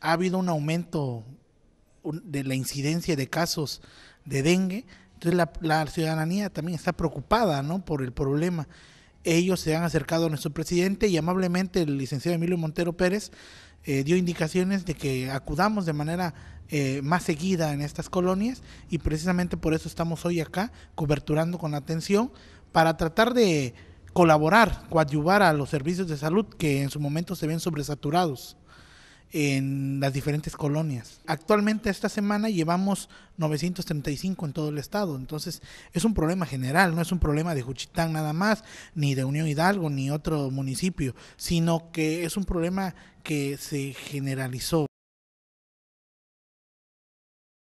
ha habido un aumento de la incidencia de casos de dengue, entonces la, ciudadanía también está preocupada ¿no? por el problema. Ellos se han acercado a nuestro presidente y amablemente el licenciado Emilio Montero Pérez eh, dio indicaciones de que acudamos de manera eh, más seguida en estas colonias y precisamente por eso estamos hoy acá coberturando con atención para tratar de colaborar, coadyuvar a los servicios de salud que en su momento se ven sobresaturados en las diferentes colonias. Actualmente esta semana llevamos 935 en todo el estado, entonces es un problema general, no es un problema de Juchitán nada más, ni de Unión Hidalgo, ni otro municipio, sino que es un problema que se generalizó.